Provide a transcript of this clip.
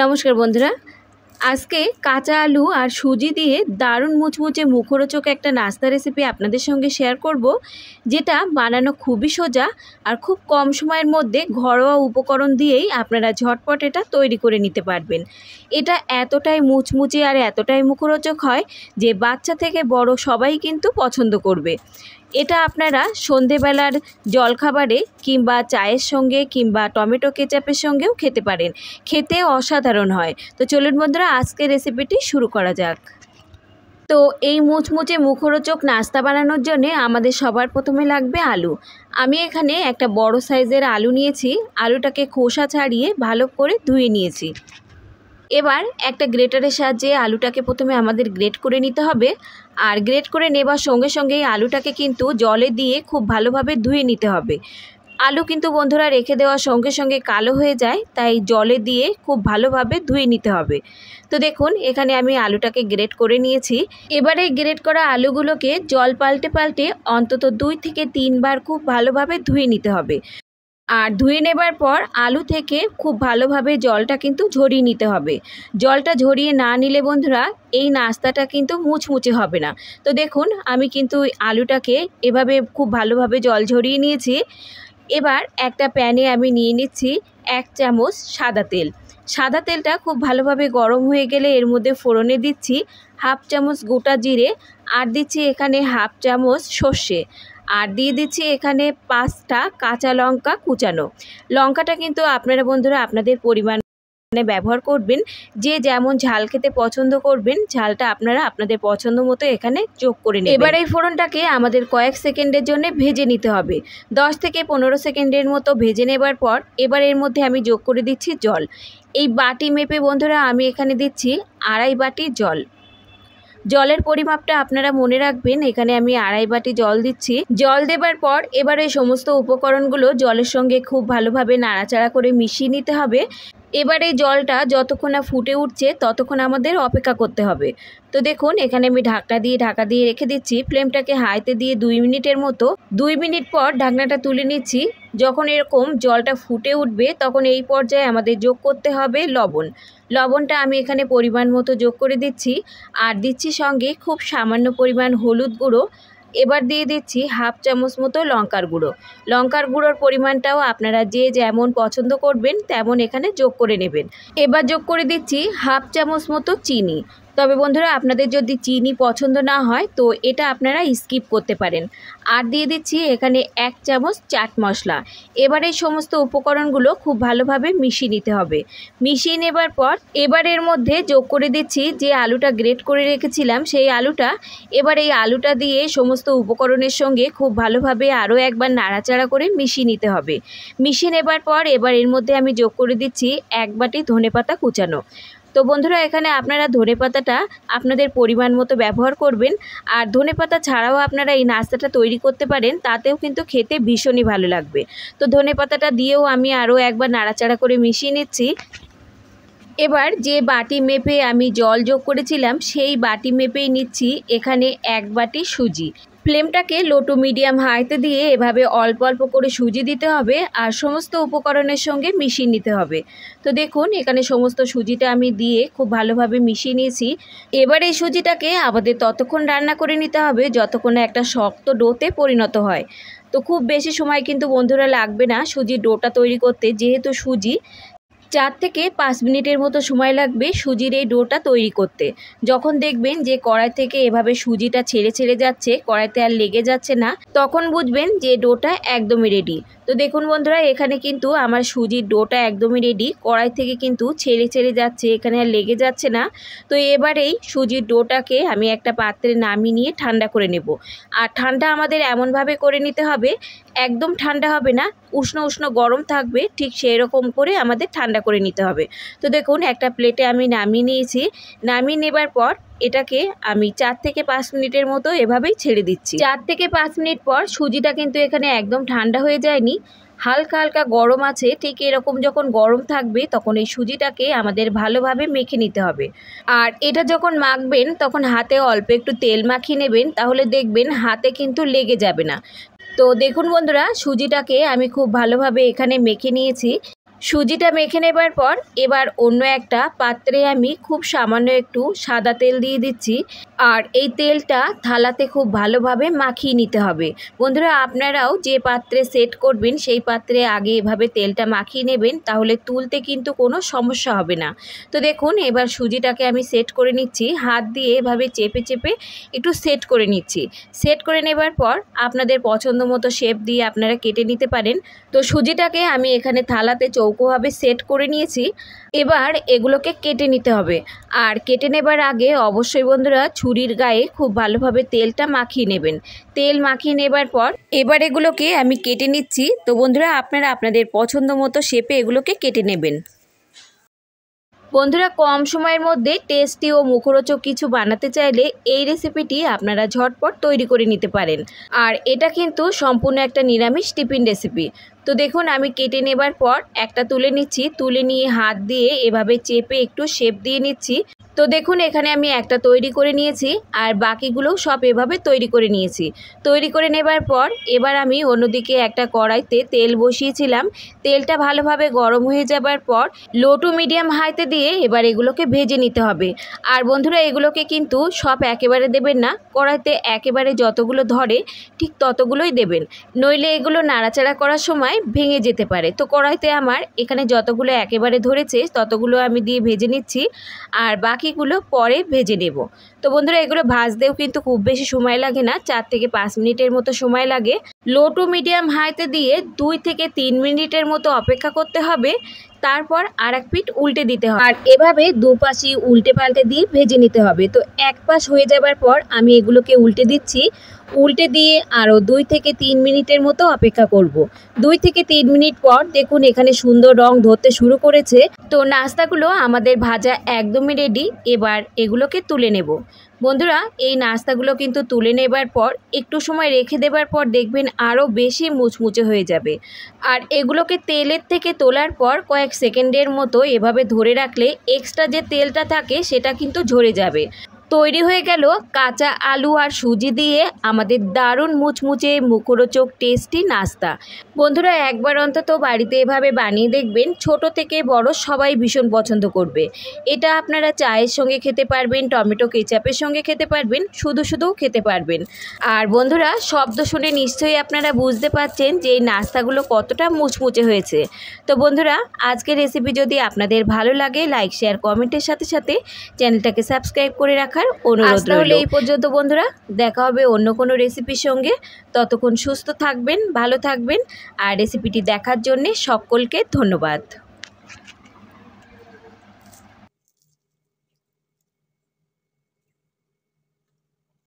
নমস্কার বন্ধুরা আজকে কাঁচা আলু আর সুজি দিয়ে দারুণ মুচমুচে মুখরোচক একটা নাস্তা রেসিপি আপনাদের সঙ্গে শেয়ার করব যেটা বানানো খুবই সোজা আর খুব কম সময়ের মধ্যে ঘরোয়া উপকরণ দিয়েই আপনারা ঝটপট এটা তৈরি করে নিতে পারবেন এটা এতটাই মুচমুচে আর এতটাই মুখরোচক হয় যে বাচ্চা থেকে বড় সবাই কিন্তু পছন্দ করবে এটা আপনারা সন্ধেবেলার জলখাবারে কিংবা চায়ের সঙ্গে কিংবা টমেটো কেচাপের সঙ্গেও খেতে পারেন খেতে অসাধারণ হয় তো চলুন বন্ধুরা আজকের রেসিপিটি শুরু করা যাক তো এই মুচমুচে মুখরোচক নাস্তা বানানোর জন্যে আমাদের সবার প্রথমে লাগবে আলু আমি এখানে একটা বড় সাইজের আলু নিয়েছি আলুটাকে খোসা ছাড়িয়ে ভালো করে ধুয়ে নিয়েছি এবার একটা গ্রেটারের সাহায্যে আলুটাকে প্রথমে আমাদের গ্রেট করে নিতে হবে আর গ্রেট করে নেবার সঙ্গে সঙ্গে আলুটাকে কিন্তু জলে দিয়ে খুব ভালোভাবে ধুয়ে নিতে হবে আলু কিন্তু বন্ধুরা রেখে দেওয়ার সঙ্গে সঙ্গে কালো হয়ে যায় তাই জলে দিয়ে খুব ভালোভাবে ধুয়ে নিতে হবে তো দেখুন এখানে আমি আলুটাকে গ্রেট করে নিয়েছি এবারে গ্রেট করা আলুগুলোকে জল পাল্টে পাল্টে অন্তত দুই থেকে তিনবার খুব ভালোভাবে ধুয়ে নিতে হবে আর ধুয়ে নেবার পর আলু থেকে খুব ভালোভাবে জলটা কিন্তু ঝরিয়ে নিতে হবে জলটা ঝরিয়ে না নিলে বন্ধুরা এই নাস্তাটা কিন্তু মুচমুচে হবে না তো দেখুন আমি কিন্তু আলুটাকে এভাবে খুব ভালোভাবে জল ঝরিয়ে নিয়েছি এবার একটা প্যানে আমি নিয়ে নিচ্ছি এক চামচ সাদা তেল সাদা তেলটা খুব ভালোভাবে গরম হয়ে গেলে এর মধ্যে ফোড়নে দিচ্ছি হাফ চামচ গোটা জিরে আর দিচ্ছি এখানে হাফ চামচ সর্ষে আর দিয়ে দিচ্ছি এখানে পাঁচটা কাঁচা লঙ্কা কুচানো লঙ্কাটা কিন্তু আপনারা বন্ধুরা আপনাদের পরিমাণ ব্যবহার করবেন যে যেমন ঝাল খেতে পছন্দ করবেন ঝালটা আপনারা আপনাদের পছন্দ মতো এখানে যোগ করে নেবেন এবার এই ফোড়নটাকে আমাদের কয়েক সেকেন্ডের জন্য ভেজে নিতে হবে 10 থেকে পনেরো সেকেন্ডের মতো ভেজে নেবার পর এবার এর মধ্যে আমি যোগ করে দিচ্ছি জল এই বাটি মেপে বন্ধুরা আমি এখানে দিচ্ছি আড়াই বাটি জল জলের পরিমাপটা আপনারা মনে রাখবেন এখানে আমি আড়াই বাটি জল দিচ্ছি জল দেবার পর এবার এই সমস্ত উপকরণগুলো জলের সঙ্গে খুব ভালোভাবে নাড়াচাড়া করে মিশিয়ে নিতে হবে এবারে জলটা যতক্ষণ না ফুটে উঠছে ততক্ষণ আমাদের অপেক্ষা করতে হবে তো দেখুন এখানে আমি ঢাকনা দিয়ে ঢাকা দিয়ে রেখে দিচ্ছি ফ্লেমটাকে হাইতে দিয়ে দুই মিনিটের মতো দুই মিনিট পর ঢাকনাটা তুলে নিচ্ছি যখন এরকম জলটা ফুটে উঠবে তখন এই পর্যায়ে আমাদের যোগ করতে হবে লবণ লবণটা আমি এখানে পরিমাণ মতো যোগ করে দিচ্ছি আর দিচ্ছি সঙ্গে খুব সামান্য পরিমাণ হলুদ গুঁড়ো এবার দিয়ে দিচ্ছি হাফ চামচ মতো লঙ্কার গুঁড়ো লঙ্কার গুঁড়োর পরিমাণটাও আপনারা যে যেমন পছন্দ করবেন তেমন এখানে যোগ করে নেবেন এবার যোগ করে দিচ্ছি হাফ চামচ মতো চিনি তবে বন্ধুরা আপনাদের যদি চিনি পছন্দ না হয় তো এটা আপনারা স্কিপ করতে পারেন আর দিয়ে দিচ্ছি এখানে এক চামচ চাট মশলা এবার এই সমস্ত উপকরণগুলো খুব ভালোভাবে মিশিয়ে নিতে হবে মিশিয়ে নেবার পর এবার এর মধ্যে যোগ করে দিচ্ছি যে আলুটা গ্রেট করে রেখেছিলাম সেই আলুটা এবার এই আলুটা দিয়ে সমস্ত উপকরণের সঙ্গে খুব ভালোভাবে আরও একবার নাড়াচাড়া করে মিশিয়ে নিতে হবে মিশিয়ে নেবার পর এবার এর মধ্যে আমি যোগ করে দিচ্ছি এক বাটি ধনেপাতা কুচানো তো বন্ধুরা এখানে আপনারা ধনে পাতাটা আপনাদের পরিমাণ মতো ব্যবহার করবেন আর ধনে পাতা ছাড়াও আপনারা এই নাস্তাটা তৈরি করতে পারেন তাতেও কিন্তু খেতে ভীষণই ভালো লাগবে তো ধনে পাতাটা দিয়েও আমি আরও একবার নাড়াচাড়া করে মিশিয়ে নিচ্ছি এবার যে বাটি মেপে আমি জল যোগ করেছিলাম সেই বাটি মেপেই নিচ্ছি এখানে এক বাটি সুজি ফ্লেমটাকে লো টু মিডিয়াম হাইতে দিয়ে এভাবে অল্প অল্প করে সুজি দিতে হবে আর সমস্ত উপকরণের সঙ্গে মিশিয়ে নিতে হবে তো দেখুন এখানে সমস্ত সুজিটা আমি দিয়ে খুব ভালোভাবে মিশিয়ে নিয়েছি এবার এই সুজিটাকে আমাদের ততক্ষণ রান্না করে নিতে হবে যতক্ষণ একটা শক্ত ডোতে পরিণত হয় তো খুব বেশি সময় কিন্তু বন্ধুরা লাগবে না সুজির ডোটা তৈরি করতে যেহেতু সুজি চার থেকে পাঁচ মিনিটের মতো সময় লাগবে সুজির এই ডোটা তৈরি করতে যখন দেখবেন যে কড়াই থেকে এভাবে সুজিটা ছেড়ে ছেড়ে যাচ্ছে কড়াইতে আর লেগে যাচ্ছে না তখন বুঝবেন যে ডোটা একদমই রেডি তো দেখুন বন্ধুরা এখানে কিন্তু আমার সুজির ডোটা একদমই রেডি কড়াই থেকে কিন্তু ছেড়ে ছেড়ে যাচ্ছে এখানে আর লেগে যাচ্ছে না তো এবারেই সুজির ডোটাকে আমি একটা পাত্রে নামিয়ে নিয়ে ঠান্ডা করে নেব আর ঠান্ডা আমাদের এমনভাবে করে নিতে হবে একদম ঠান্ডা হবে না উষ্ণ উষ্ণ গরম থাকবে ঠিক সেই রকম করে আমাদের ঠান্ডা করে নিতে হবে তো দেখুন একটা প্লেটে আমি নামিয়ে নিয়েছি নামিয়ে নেবার পর এটাকে আমি চার থেকে পাঁচ মিনিটের মতো এভাবেই ছেড়ে দিচ্ছি চার থেকে পাঁচ মিনিট পর সুজিটা কিন্তু এখানে একদম ঠান্ডা হয়ে যায়নি হালকা হালকা গরম আছে ঠিক এরকম যখন গরম থাকবে তখন এই সুজিটাকে আমাদের ভালোভাবে মেখে নিতে হবে আর এটা যখন মাখবেন তখন হাতে অল্প একটু তেল মাখিয়ে নেবেন তাহলে দেখবেন হাতে কিন্তু লেগে যাবে না তো দেখুন বন্ধুরা সুজিটাকে আমি খুব ভালোভাবে এখানে মেখে নিয়েছি সুজিটা মেখে নেবার পর এবার অন্য একটা পাত্রে আমি খুব সামান্য একটু সাদা তেল দিয়ে দিচ্ছি আর এই তেলটা থালাতে খুব ভালোভাবে মাখিয়ে নিতে হবে বন্ধুরা আপনারাও যে পাত্রে সেট করবেন সেই পাত্রে আগে এভাবে তেলটা মাখিয়ে নেবেন তাহলে তুলতে কিন্তু কোনো সমস্যা হবে না তো দেখুন এবার সুজিটাকে আমি সেট করে নিচ্ছি হাত দিয়ে এভাবে চেপে চেপে একটু সেট করে নিচ্ছি সেট করে নেবার পর আপনাদের পছন্দ মতো শেপ দিয়ে আপনারা কেটে নিতে পারেন তো সুজিটাকে আমি এখানে থালাতে চৌ চৌকোভাবে সেট করে নিয়েছি এবার এগুলোকে কেটে নিতে হবে আর কেটে নেবার আগে অবশ্যই বন্ধুরা ছুরির গায়ে খুব ভালোভাবে তেলটা মাখিয়ে নেবেন তেল মাখিয়ে নেবার পর এবার এগুলোকে আমি কেটে নিচ্ছি তো বন্ধুরা আপনারা আপনাদের পছন্দ মতো শেপে এগুলোকে কেটে নেবেন বন্ধুরা কম সময়ের মধ্যে টেস্টি ও মুখরোচক কিছু বানাতে চাইলে এই রেসিপিটি আপনারা ঝটপট তৈরি করে নিতে পারেন আর এটা কিন্তু সম্পূর্ণ একটা নিরামিষ টিফিন রেসিপি তো দেখুন আমি কেটে নেবার পর একটা তুলে নিচ্ছি তুলে নিয়ে হাত দিয়ে এভাবে চেপে একটু শেপ দিয়ে নিচ্ছি তো দেখুন এখানে আমি একটা তৈরি করে নিয়েছি আর বাকিগুলো সব এভাবে তৈরি করে নিয়েছি তৈরি করে নেবার পর এবার আমি অন্যদিকে একটা কড়াইতে তেল বসিয়েছিলাম তেলটা ভালোভাবে গরম হয়ে যাবার পর লো টু মিডিয়াম হাইতে দিয়ে এবার এগুলোকে ভেজে নিতে হবে আর বন্ধুরা এগুলোকে কিন্তু সব একেবারে দেবেন না কড়াইতে একেবারে যতগুলো ধরে ঠিক ততগুলোই দেবেন নইলে এগুলো নাড়াচাড়া করার সময় সময় ভেঙে যেতে পারে তো কড়াইতে আমার এখানে যতগুলো একেবারে ধরেছে ততগুলো আমি দিয়ে ভেজে নিচ্ছি আর বাকিগুলো পরে ভেজে নেব তো বন্ধুরা এগুলো ভাজতেও কিন্তু খুব বেশি সময় লাগে না চার থেকে পাঁচ মিনিটের মতো সময় লাগে লো টু মিডিয়াম হাইতে দিয়ে দুই থেকে তিন মিনিটের মতো অপেক্ষা করতে হবে তারপর আর এক পিঠ উল্টে দিতে হবে আর এভাবে দুপাশই উল্টে পাল্টে দিয়ে ভেজে নিতে হবে তো এক পাশ হয়ে যাবার পর আমি এগুলোকে উল্টে দিচ্ছি উল্টে দিয়ে আরও দুই থেকে তিন মিনিটের মতো অপেক্ষা করব। দুই থেকে তিন মিনিট পর দেখুন এখানে সুন্দর রং ধরতে শুরু করেছে তো নাস্তাগুলো আমাদের ভাজা একদমই রেডি এবার এগুলোকে তুলে নেব বন্ধুরা এই নাস্তাগুলো কিন্তু তুলে নেবার পর একটু সময় রেখে দেবার পর দেখবেন আরও বেশি মুচমুচে হয়ে যাবে আর এগুলোকে তেলের থেকে তোলার পর কয়েক সেকেন্ডের মতো এভাবে ধরে রাখলে এক্সট্রা যে তেলটা থাকে সেটা কিন্তু ঝরে যাবে তৈরি হয়ে গেল কাঁচা আলু আর সুজি দিয়ে আমাদের দারুণ মুচমুচে মুখরোচক টেস্টি নাস্তা বন্ধুরা একবার অন্তত বাড়িতে এভাবে বানিয়ে দেখবেন ছোট থেকে বড় সবাই ভীষণ পছন্দ করবে এটা আপনারা চায়ের সঙ্গে খেতে পারবেন টমেটো কেচাপের সঙ্গে খেতে পারবেন শুধু শুধু খেতে পারবেন আর বন্ধুরা শব্দ শুনে নিশ্চয়ই আপনারা বুঝতে পারছেন যে এই নাস্তাগুলো কতটা মুচমুচে হয়েছে তো বন্ধুরা আজকের রেসিপি যদি আপনাদের ভালো লাগে লাইক শেয়ার কমেন্টের সাথে সাথে চ্যানেলটাকে সাবস্ক্রাইব করে রাখা আমার অনুরোধ রইল এই পর্যন্ত বন্ধুরা দেখা হবে অন্য কোনো রেসিপির সঙ্গে ততক্ষণ সুস্থ থাকবেন ভালো থাকবেন আর রেসিপিটি দেখার জন্যে সকলকে ধন্যবাদ